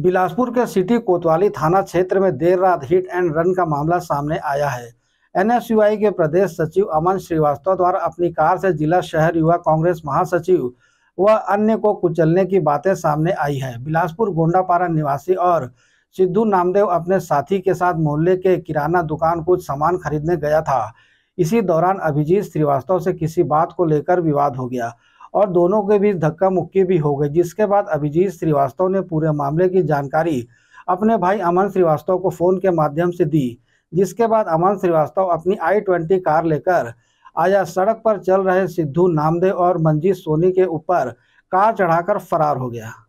बिलासपुर के सिटी कोतवाली थाना क्षेत्र में देर रात हिट एंड रन का मामला सामने आया है एनएसयूआई के प्रदेश सचिव अमन श्रीवास्तव द्वारा अपनी कार से जिला शहर युवा कांग्रेस महासचिव व अन्य को कुचलने की बातें सामने आई है बिलासपुर गोंडापारा निवासी और सिद्धू नामदेव अपने साथी के साथ मोहल्ले के किराना दुकान कुछ सामान खरीदने गया था इसी दौरान अभिजीत श्रीवास्तव से किसी बात को लेकर विवाद हो गया और दोनों के बीच धक्का मुक्की भी हो गई जिसके बाद अभिजीत श्रीवास्तव ने पूरे मामले की जानकारी अपने भाई अमन श्रीवास्तव को फ़ोन के माध्यम से दी जिसके बाद अमन श्रीवास्तव अपनी आई ट्वेंटी कार लेकर आया सड़क पर चल रहे सिद्धू नामदेव और मंजीत सोनी के ऊपर कार चढ़ाकर फरार हो गया